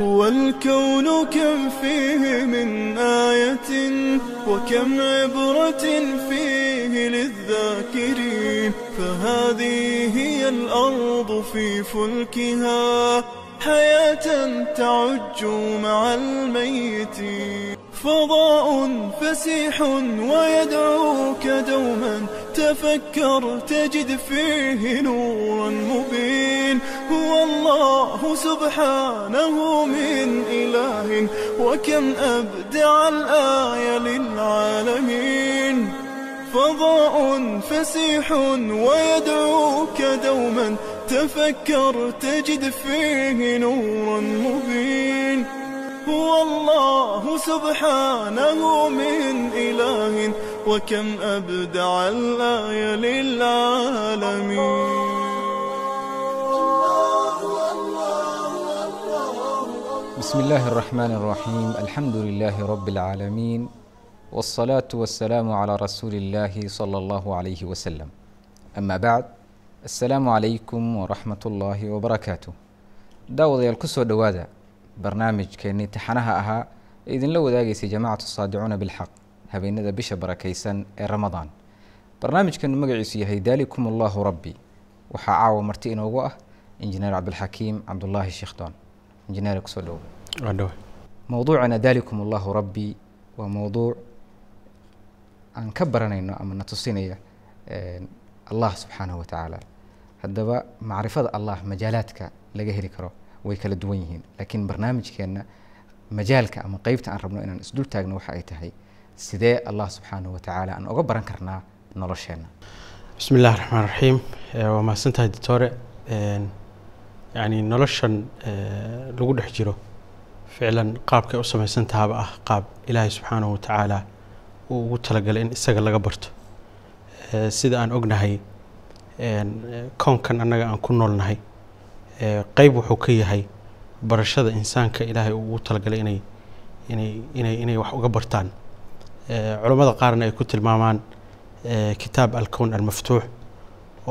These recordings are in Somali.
والكون كم فيه من آية وكم عبرة فيه للذاكرين فهذه هي الأرض في فلكها حياة تعج مع الميتين فضاء فسيح ويدعوك دوما تفكر تجد فيه نورا مبين هو الله سبحانه من إله وكم أبدع الآية للعالمين فضاء فسيح ويدعوك دوما تفكر تجد فيه نورا مبين هو الله سبحانه من إله وكم أبدع الآية للعالمين بسم الله الرحمن الرحيم الحمد لله رب العالمين والصلاة والسلام على رسول الله صلى الله عليه وسلم أما بعد السلام عليكم ورحمة الله وبركاته داود يالكسو دوادا barnaamijkeennii taxanaha ahaa ee idinla wadaagaysay jamaacatu saadicuuna bilxaq habeenada bisha barakaysan ee ramadaan barnaamijkeenu magaciisu yahay daalikum allahu rabbi waxaa caawa marti inoogu ah injineer cabdilxakiim cabdulaahi shiikhdoon injineer kusoo dhowo mowduucana daalikum allahu rabbi waa mowduuc aan ka baranayno ama na tusinaya allah subxaanahu wa tacaala haddaba macrifada allah majaalaadka laga heli karo way kala duwan yihiin laakiin barnaamijkeenna majaalka ama qeybta aan rabno inaan isdul taagno waxa ay tahay sidee allah subxaanahu watacaala aan oga baran karnaa nolosheenna bismi illahi raxmaan raxiim eh, waa mahadsantahay ditore yani noloshan eh, lagu dhex jiro ficlan qaabkay u samaysan tahaba ah qaab ilaahay subxaanahu watacaala uu ugu talagalay in isaga laga barto eh, sida aan ognahay koonkan annaga aan ku noolnahay qeyb wuxuu ka yahay barashada insaanka ilaahay uu ugu talagalay inay inay inay inay wax uga bartaan culammada qaarna ay ku tilmaamaan kitaab alkown almaftuux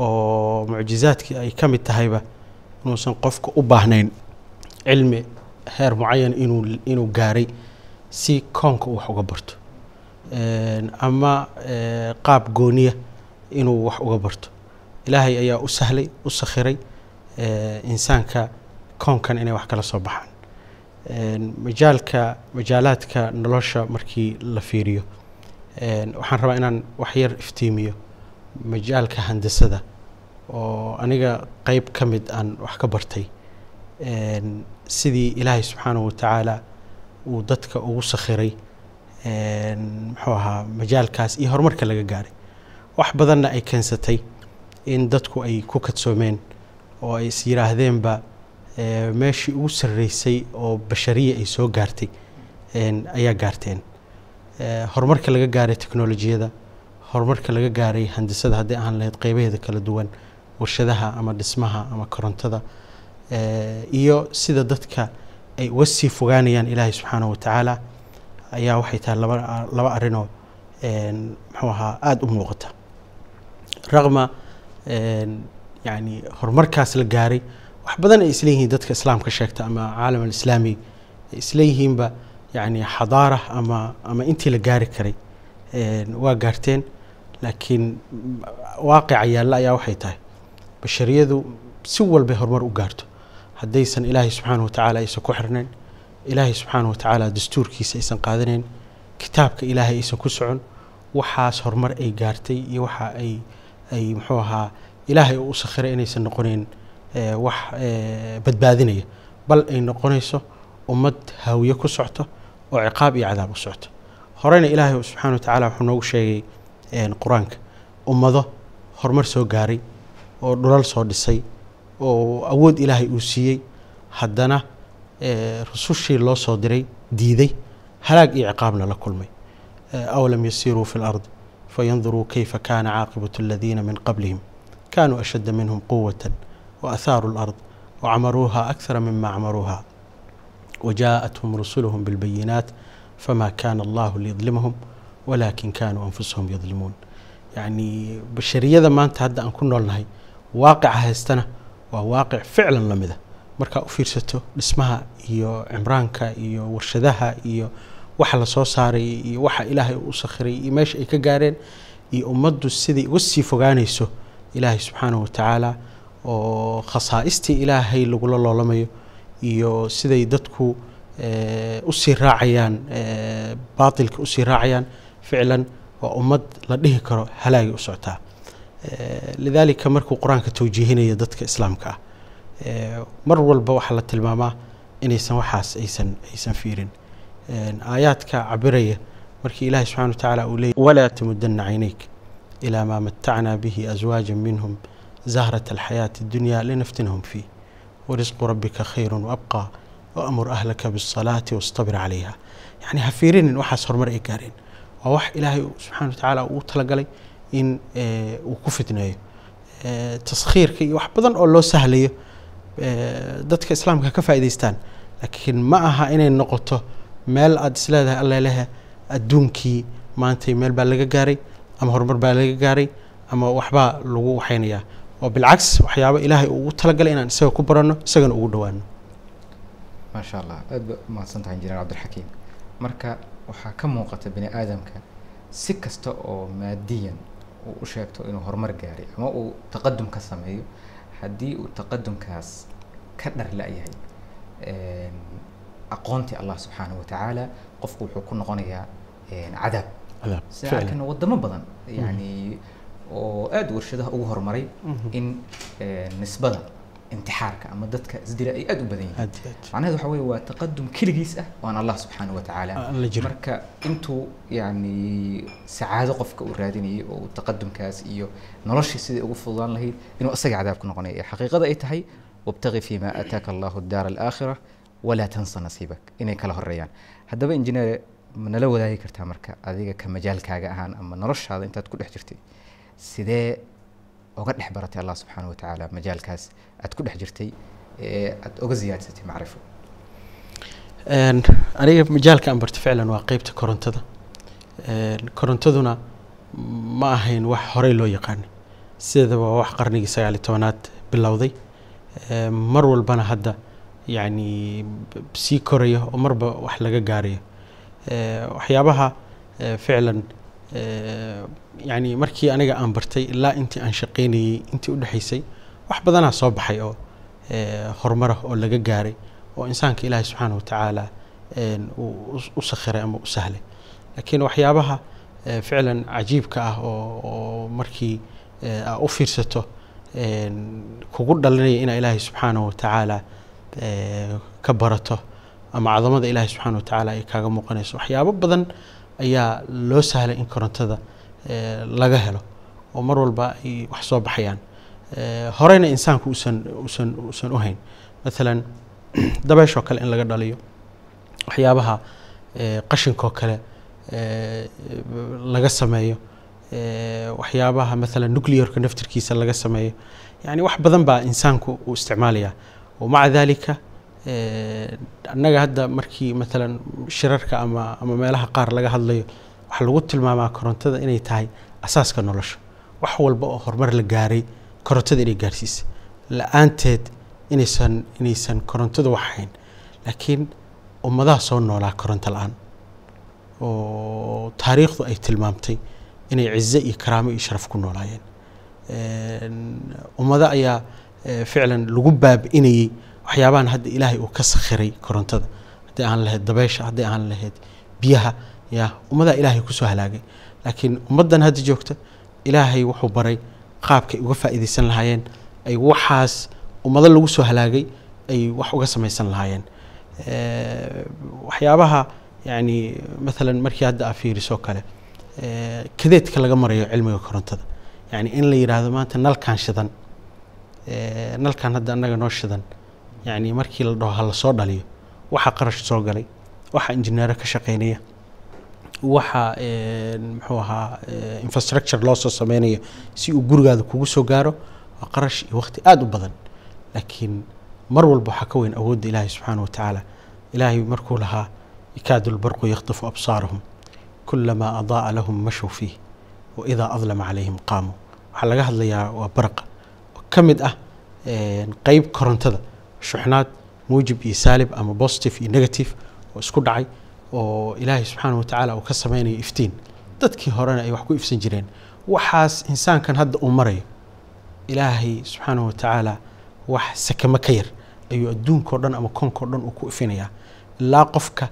oo mucjizaadkii ay ka mid tahayba inuusan qofka u baahnayn cilmi heer mucayan inuu inuu gaaray si koonka uu wax uga barto ama qaab gooniya inuu wax uga barto ilaahay ayaa u sahlay u sakhiray insaanka koonkan inay wax kala soo baxaan majaalka majaalaadka nolosha markii la fiiriyo waxaan rabaa inaan waxyar iftiimiyo majaalka handasada oo aniga qeyb ka mid aan wax ka bartay sidii ilaahay subxaanahu watacaala uu dadka ugu sakhiray muxuu ahaa majaalkaas iyo horumarka laga gaaray wax badanna ay keensatay in dadku ay ku kadsoomeen oo ay is yiraahdeenba eh, meeshii ugu sarreysay oo bashariya ay soo gaartay ayaa gaarteen eh, horumarka laga gaaray teknolojiyada horumarka laga gaaray handisada haddii ahaan lahayd qeybaheeda kala duwan warshadaha ama dhismaha ama korontada eh, iyo sida dadka ay uga sii fogaanayaan ilaahay subxaanahu watacaala ayaa waxay tahay laba laba arinoo muxuu ahaa aada u muuqata raqma yani horumarkaas la gaaray wax badan ay isleeyihiin dadka islaamka sheegta ama caalam alislaami ay isleeyihiinba yani xadaara ama ama intii la gaari karay waa gaarteen laakiin waaqica yaalla ayaa waxay tahay bashariyadu si walba horumar u gaarto haddaysan ilaahay subxaana wa tacaala aysan ku xirnayn ilaahay subxaana wa tacaala dastuurkiisa aysan qaadanayn kitaabka ilaahay aysan ku socon waxaas horumar ay gaartay iyo waxa ay ay muxuu ahaa ilaahay uu u sakhiray inaysan noqonayn eh, wax eh, badbaadinaya bal ay noqonayso ummad haawiye ku socto oo ciqaab iyo cadaab u socto horena ilaahay subxana wa tacaala wuxuu noogu sheegay eh, qur-aanka ummado horumar soo gaaray oo dhulal soo dhisay oo awood ilaahay uu siiyey haddana rusushii loo soo diray diiday halaag iyo ciqaabna la kulmay awlam yasiiruu fi lard fayandiruu kayfa kaana caaqibatu aladiina min qablihim كانوا أشد منهم قوة وأثاروا الأرض وعمروها أكثر مما عمروها وجاءتهم رسلهم بالبينات فما كان الله ليظلمهم ولكن كانوا أنفسهم يظلمون يعني بشرية ما أنت هذا أن كنا لهي واقع هستنا وواقع فعلا لمده markaa u fiirsato dhismaha iyo cimraanka iyo warshadaha iyo waxa la soo saaray iyo waxa ilaahay u sakhiray iyo meesha ay ka gaareen iyo ummaddu siday uga sii fogaanayso ilaahay subxaanahu watacaala oo khasaaistii ilaahay lagula loolamayo iyo siday dadku eh, usii raacayaan eh, baatilka usii raacayaan ficlan waa ummad la dhihi karo halaagay u socotaa eh, lidaalika markuu qur-aanka tawjiihinayo dadka islaamka ah mar walba waxaa la tilmaamaa inaysan waxaas aysan aysan fiirin aayaadka cabiraya markii ilaahay subxana wa tacaala uu leeyay walaa tamudana caynayk إلى ما متعنا به أزواجا منهم زهرة الحياة الدنيا لنفتنهم فيه ورزق ربك خير وأبقى وأمر أهلك بالصلاة واصطبر عليها يعني هفيرين إن waxaas horumar ay gaareen waa wax ilaahay subxaana watacaala uu talagalay in uu ku fitneeyo taskhiirka iyo wax badan oo loo sahlayo dadka islaamka ka faa'idaystaan laakiin ma aha inay noqoto meel aada isleedahay alle lehe adduunkii maantay meel baa laga gaaray ama horumar baa laga gaaray ama waxbaa lagu waxaynayaa oo bilcagس waxyaaba ilaahay uu ugu talagalay inaan isaga ku baranno isagana ugu dhawaano maasha allah aada ba umahadsantaha tahay injineer cabdilxakiim marka waxaa ka muuqata bini aadamka si kasta oo maadiyan uu u sheegto inuu horumar gaaray ama uu taqadum ka sameeyo haddii uu taqadumkaas ka dhar la-yahay aqoontii allah subxaanaه wa tacaala qofku wuxuu ku noqonayaa cadaab saacan wadamo badan yani oo aada warshadaha ugu horumaray in nisbada intixaarka ama dadka isdila ay aada u badan yihiin macnaheed waxa weye waa taqadum keligiis ah waan allah subxaana wa marka intuu yani sacaado qofka uu raadinayay oo taqadumkaas iyo noloshii sidai ugu fududaan lahayd inuu isaga cadaabku noqonaya ee xaqiiqada ay tahay wabtaqi fi aataaka allahu daara alaakhira walaa tansa nasiibak inay kala horeeyaan haddaba injineer manala wadaagi kartaa marka adiga ka majaalkaaga ahaan ama noloshaada intaad ku dhex jirtay sidee oga dhex baratay allah subxaana wa tacaala majaalkaas aada ku dhex jirtay ee aada oga ziyaadsatay macrifo aniga majaalka aan bartay ficlan waa qeybta korontada korontaduna ma ahayn wax horey loo yaqaanay sideedaba waa wax qarnigii sagaali tobanaad bilowday mar walbana hadda yacni sii koraya oo marba wax laga gaarayo waxyaabaha ficlan yani markii aniga aan bartay ilaa intii aan shaqaynayey intii u udhexaysay wax badanaa soo baxay oo horumar ah oo laga gaaray oo insaanka ilaahay wa watacaala u sakhiray ama u sahlay laakiin waxyaabaha ficlan cajiibka ah oo markii aa u fiirsato kugu dhalinaya inaa ilaahay wa watacaala ka barato ama cadamada ilaahay subxaana wa tacaala ay kaaga muuqanayso waxyaabo badan ayaa loo sahlay in korontada eh, laga helo oo mar walba ay wax soo baxayaan eh, horeyna insaanku usan usan usan u hayn maalan dabeeshoo kale in laga dhaliyo waxyaabaha eh, qashinkoo kale laga sameeyo waxyaabaha maalan nucleyarka naftirkiisa laga sameeyo yacni wax badan baa insaanku uu isticmaalayaa wamaca daalika Eh, annaga hadda markii maalan shirarka ama ama meelaha qaar laga hadlayo waxaa lagu tilmaamaa korontada inay tahay asaaska nolosha wax walba oo horumar la gaaray korontada inay gaarsiisa la-aanteed inaysan inaysan korontada hayn laakiin ummadaha soo noolaa koronto la-aan oo taariikhdu ay tilmaamtay inay cizo iyo karaamo iyo sharaf ku noolaayeen eh, ummado ayaa eh, ficlan lagu baabi'inayay waxyaabahan hadda ilaahay uu ka sakhiray korontada haddii aan lahayd dabeysha haddii aan lahayd biyaha ya ummadaa ilaahay kusoo halaagay laakiin ummaddan hadda joogta ilaahay wuxuu baray qaabkay uga faa'iidaysan lahaayeen ay waxaas ummado lagu soo halaagay ay wax uga samaysan lahaayeen waxyaabaha yani maalan markii hadda aa fiiriso kale kadeedka laga marayo cilmiga korontada yani in la yidhaahdo maanta nalkaan shidan nalkaan hadda annaga noo shidan yani markii la dhaho hala soo dhaliyo waxaa qarash soo galay waxaa injineero ka shaqeynaya waxaa muxuu ahaa infrastructure loo soo sameynayo si uu gurigaada kugu soo gaaro waa qarash iyo waqti aada u badan laakiin mar walba waxaa ka weyn awoodda ilaahay subxaana wa tacaala ilaahay markuu lahaa yikaadu lbarqu yakhtifu absaarahum kulamaa adaa'a lahum mashuu fiih wa idaa adlama calayhim qaamuu waxaa laga hadlayaa waa barqa oo ka mid ah qeyb korontada shuxnaad muujib iyo saalib ama bositive iyo negative oo isku dhacay oo ilaahay subxaana watacaala uu ka samaynayo iftiin dadkii horena ay wax ku ifsan jireen waxaas insaankan hadda uu marayo ilaahay subxaana watacaala wax sakama ka yar ayuu adduunkao dhan ama koonkao dhan uu ku ifinayaa ilaa qofka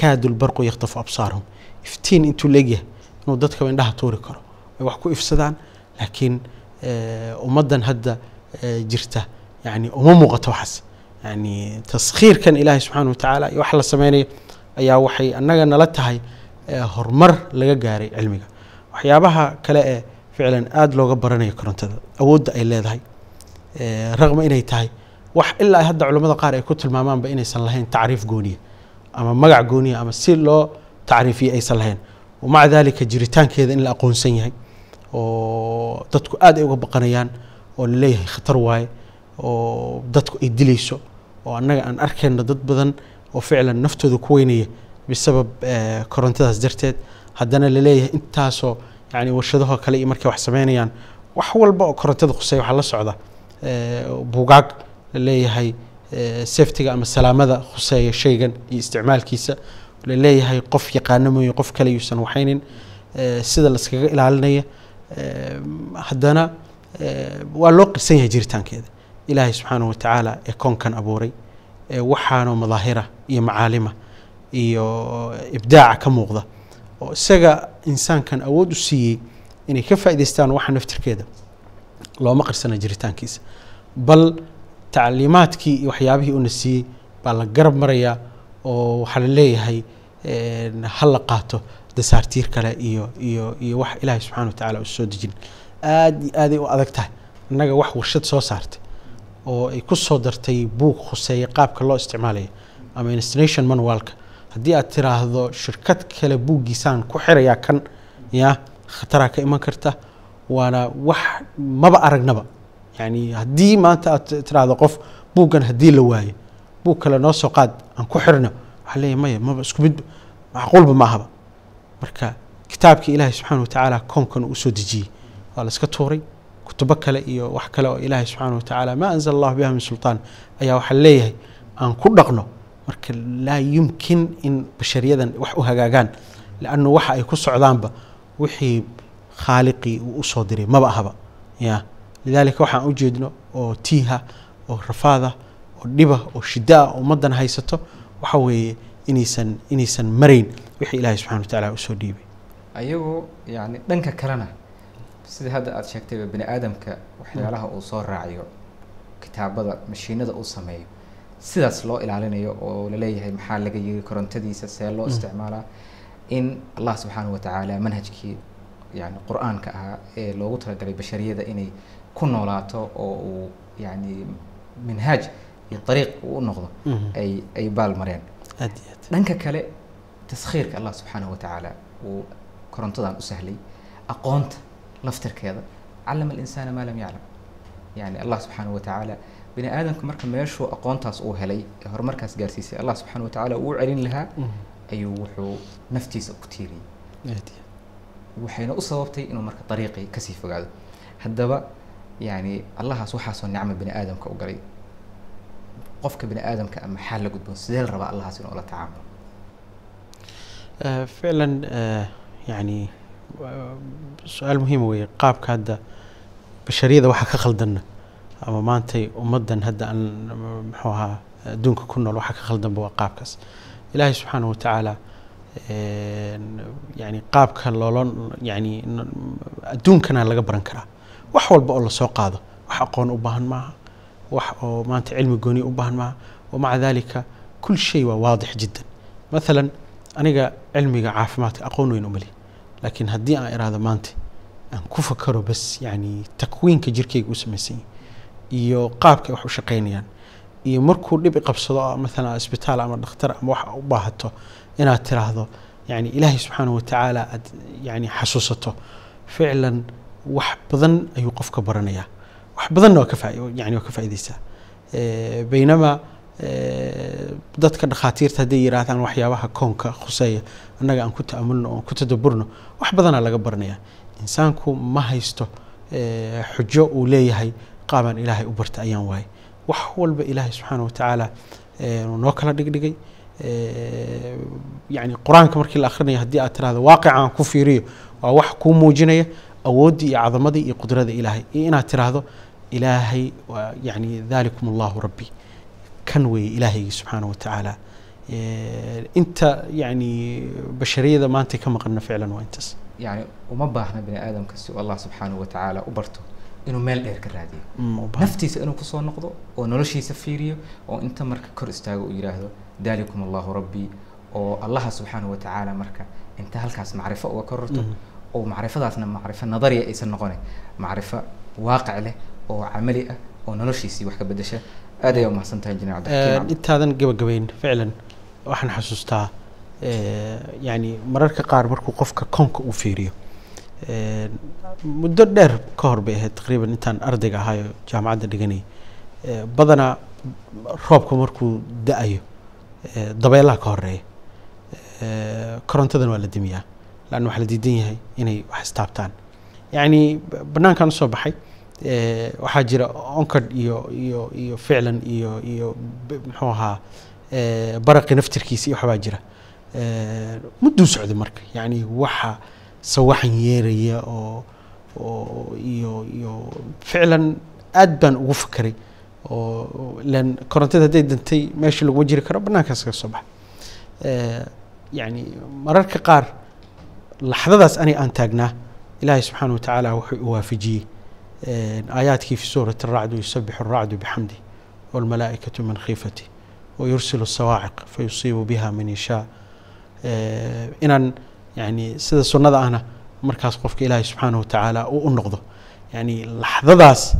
kaadulbarqu yakhtafu absaarhum iftiin intuu leegyahay inuu dadkaba indhaha tuuri karo ay wax ku ifsadaan laakiin eh, ummaddan hadda eh, jirta yani uma muuqato waxaas yani taskhiirkan ilaahay subxaana watacaala iyo wax la sameynaya ayaa waxay annaga nala tahay horumar laga gaaray cilmiga waxyaabaha kale ee ficlan aada looga baranayo korontada awoodda ay leedahay raqma inay tahay wax ilaa hadda culimmada qaar ay ku tilmaamaanba inaysan lahayn tacriif gooniya ama magac gooniya ama si loo tacriifiye aysan lahayn maca daalika jiritaankeeda in la aqoonsan yahay oo dadku aad ay uga baqanayaan oo laleeyahay khatar waaye oo dadku ay dilayso oo annaga aan arkayno dad badan oo ficlan naftooda ku weynaya bisabab eh, korontadaas darteed haddana laleeyahay intaasoo yani warshadahoo kale iyo markay wax sameynayaan wax walba oo korontada khusey waxaa la socda eh, buugaag laleeyahay eh, safetiga ama salaamada khuseeya shaygan iyo isticmaalkiisa laleeyahay qof yaqaano mooye qof kale yuusan waxaynin sida laskaga ilaalinaya haddana waa loo qirsan yahay jiritaankeeda ilaahay subxaanahu watacaala ee koonkan abuuray waxaanoo madaahira iyo macaalima iyo ibdaaca ka muuqda oo isaga insaankan awood u siiyey inay ka faa'idaystaan waxa naftirkeeda looma qirsana jiritaankiisa bal tacliimaadkii iyo waxyaabihii una siiyey baa la garab marayaa oo waxaa la leeyahay ha la qaato dasaartiir kale iyo iyo iyo wax ilaahay subxana wa tacala u soo dejin aada iyo aaday u adag tahay annaga wax warshad soo saartay oo ay ku soo dartay buug khuseeya qaabka loo isticmaalaya ama installation manualka haddii aad tiraahdo shirkad kale buuggiisaan ku xirayaa kan ya khataraa ka iman karta waana wax maba aragnaba yani haddii maanta aad tiraahdo qof buuggan haddii la waayo buug kale noo soo qaad aan ku xirno waxaa leeyahy maya maba isku mid macquulba maahaba marka kitaabkii ilaahay subxaana wa tacaala koonkan uu usoo dejiyey waa la iska tuuray kutubo kale iyo wax kale oo ilaahay subxaana watacaala maa anzala allahu biha min sultaan ayaa waxaa leeyahay aan ku dhaqno marka laa yumkin in bashariyadan wax u hagaagaan liannu waxa ay ku socdaanba wixii khaaliqii uu usoo diray maba ahaba ya lidaalika waxaan u jeedno oo tiiha oo rafaadah oo dhiba oo shidaa oo ummaddan haysato waxa weeye inaysan inaysan marayn wixii ilaahay subxana wa tacaala usoo dhiibay ayagu yani dhanka kalena sida hadda aada sheegtayba bani aadamka waxyaalaha uu soo raaciyo kitaabada mashiinada uu sameeyo sidaas loo ilaalinayo oo laleeyahay maxaa laga yiri korontadiisa see loo mm. isticmaalaa in allah subxaana watacaala manhajkii yani qur-aanka ahaa ee loogu talagalay bashariyada inay ku noolaato oo uu yani minhaaj iyo ariiq uu noqdo mm-hmm. ay ay baal mareen dhanka kale taskhiirka allah subxaana watacaala uu korontadan u sahlay aqoonta laftirkeeda calama alinsaana maa lam yaclam yani allah subxaana wa tacaala bini aadamka marka meeshuu aqoontaas uu helay ee horumarkaas gaarsiisay allah subxaana wa tacaala uu celin lahaa mhm. ayuu wuxuu naftiisa ku tiiriyey waxayna u sababtay inuu marka dariiqii kasii fogaado haddaba yani allahaas waxaasoo nicma bini aadamka u galay qofka bini aadamka a maxaa la gudboon sidee la rabaa allahaas inuu la tacaamulo ficlan yani Ehm, su-aal muhiima weeye qaabka hadda bashariyada waxaa ka khaldanna ama maantay ummaddan hadda aan muxuu ahaa adduunka ku nool waxaa ka khaldanba waa qaabkaas ilaahay subxaanahu watacaala ehm, yani qaabka loola yani adduunkana laga baran karaa wax walba oo lasoo qaado wax aqoon u baahan maaha wax oo maanta cilmi gooni u baahan maaha wamaca dalika kul shay waa waadix jiddan maalan aniga cilmiga caafimaadka aqoon weyn umali laakiin haddii aan iraahdo maanta aan ku fakaro bas yani takwiinka jirkayga u samaysanya iyo qaabka wax u shaqaynayaan iyo markuu dhibi qabsado oo ah, maalan isbitaal ama dhakhtar ama wax u baahato inaad tiraahdo yani ilaahay subxaana watacaala aad yani xasuusato ficlan wax badan ayuu qofka baranayaa wax badanna waa ka faa yani waa ka faa'idaysaa baynamaa dadka dhakhaatiirta hadday yihaahdaan waxyaabaha koonka khuseeya annaga aan ku ta'amulno oon ku tadaburno wax badanaa laga baranayaa insaanku ma haysto xujo uu leeyahay qaabaan ilaahay u barta ayaan waaye wax walba ilaahay subxaana wa noo kala dhigdhigay yani qur-aanka markii la akhrinayo haddii aad tirahdo waaqican ku fiiriyo waa wax kuu muujinaya awooddii iyo cadamadii iyo qudrada ilaahay iyo inaad tiraahdo ilaahay yani daalikum allahu rabbi kan weeye ilaahaygi subxaana wa tacaala inta yani bashariyada maanta ka maqanna ficlan waa intaas yani uma baahna bini aadamka si allah subxaanah wa tacaala u barto inuu meel dheer ka raadiyo mm, naftiisa inuu kusoo noqdo oo noloshiisa fiiriyo oo inta marka kor istaago u yidhaahdo daalikum allahu rabbii oo allaha subxaanah wa tacaala marka inta halkaas macrifo uga kororto mm. oo macrifadaasna macrifo nadariya aysan noqonayn macrifo waaqic leh oo camali ah oo noloshiisii wax ka bedesha aad ayaa umahadsantahay injineer cabdiakiim eh, intaadan gabagabayn ficlan waxaan xasuustaa eh, yani mararka qaar markuu qofka koonka uu fiiriyo eh, muddo dheer ka hor bay ahayd taqriiban intaan ardayga ahaayo jaamacadda dhiganay badanaa roobka markuu da-ayo dabeelaha ka horeeya korontadan waa la dimiyaa laanna waxaa la diidan yahay inay wax istaabtaan yacni bannaankaan usoo baxay Eh, waxaa jira oncard iyo iyo iyo ficlan iyo iyo muxuu ahaa eh, baraqi naftirkiisa iyo waxbaa jira eh, muduu socda marka yacni waxa sawaxan yeeraya oo oo iyo iyo ficlan aad baan ugu fakaray oo ilan korontada hadday dantay meesha lagu jiri karo bannaankaas kaga soo baxa yacni mararka qaar laxdadaas anay aan taagnaa ilaahay subxaanah wa tacaala wuxuu i waafajiyey aayaadkii fi suurati racdu yusabixu racdu bixamdi walmalaaikatu min khiifati wayursilu sawaaciq fayusiibu biha man yashaa inaan yani sida sunnada ahna markaas qofka ilaahay subxaanahu watacaala uu u noqdo yani laxdadaas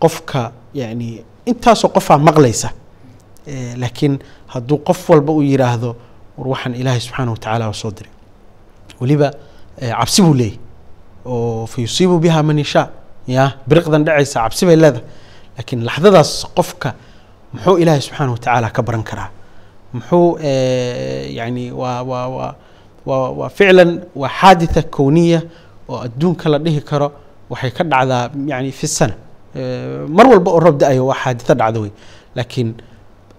qofka yani intaasoo qofaa maqlaysa laakiin hadduu qof walba uu yidhaahdo war waxaan ilaahay subxaanah watacaala soo diray weliba cabsi buu ya biriqdan dhacaysa cabsi bay leedahay laakiin laxdadaas qofka muxuu ilaahay subxaana watacaala ka baran karaa muxuu eh, yani waa waa waa waa waa ficlan waa xaadita kowniya oo adduunka la dhihi karo waxay ka dhacdaa yani fi sana eh, mar walba oo roob da-ayo waa xaadita dhacda wey laakiin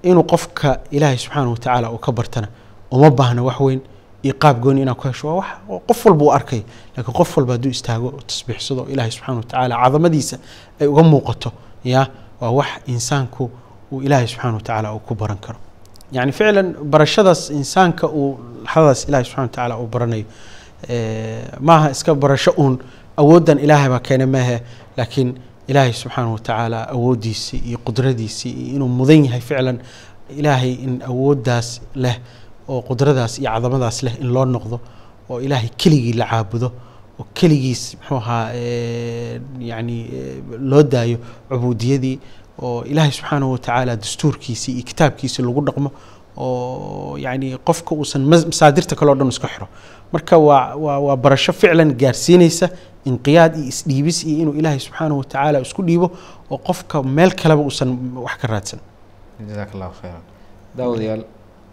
inuu qofka ilaahay wa watacaala uu ka bartana uma baahna wax weyn iyo qaab gooni inaa ku hesho waa wax qof walba u arkay laakiin qof walba hadduu istaago tasbiixsado ilaahay subxana watacaala cadamadiisa ay uga muuqato ya waa wax insaanku uu ilaahay subxana watacaala uu ku baran karo yani ficlan barashadaas insaanka uu hadadaas ilaahay subxana watacaala uu baranayo maaha iska barasho uun awooddan ilaahay baa keena maahe laakiin ilaahay subxaana watacaala awooddiisii iyo qudradiisii iyo inuu mudan yahay ficlan ilaahay in awooddaas leh oo qudradaas iyo cadamadaas leh in loo noqdo oo ilaahay keligii la caabudo oo keligiis muxuu ahaa yani loo daayo cubuudiyadii oo ilaahay subxaanahu watacaala dastuurkiisii iyo kitaabkiisii lagu dhaqmo oo yani qofka uusan masaadirta kaleo dhan isku xiro marka waa waa waa barasho ficlan gaarsiinaysa inqiyaad iyo isdhiibis iyo inuu ilaahay subxaanahu watacaala isku dhiibo oo qofka meel kaleba uusan wax ka raadsan jazaak allahu khayran daawadayaal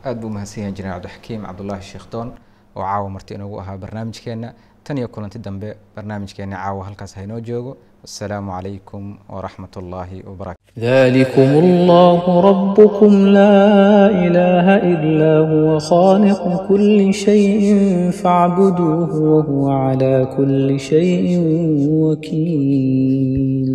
aad buu mahadsan yahan janeen cabdixakiim cabdulaahi sheekhdoon oo caawa marti inagu ahaa barnaamijkeenna tan iyo kulanti dambe barnaamijkeenna caawa halkaas haynoo joogo والسلام عليكم ورحمة الله وبركاته ذلكم الله ربكم لا إله إلا هو خالق كل شيء فاعبدوه وهو على كل شيء وكيل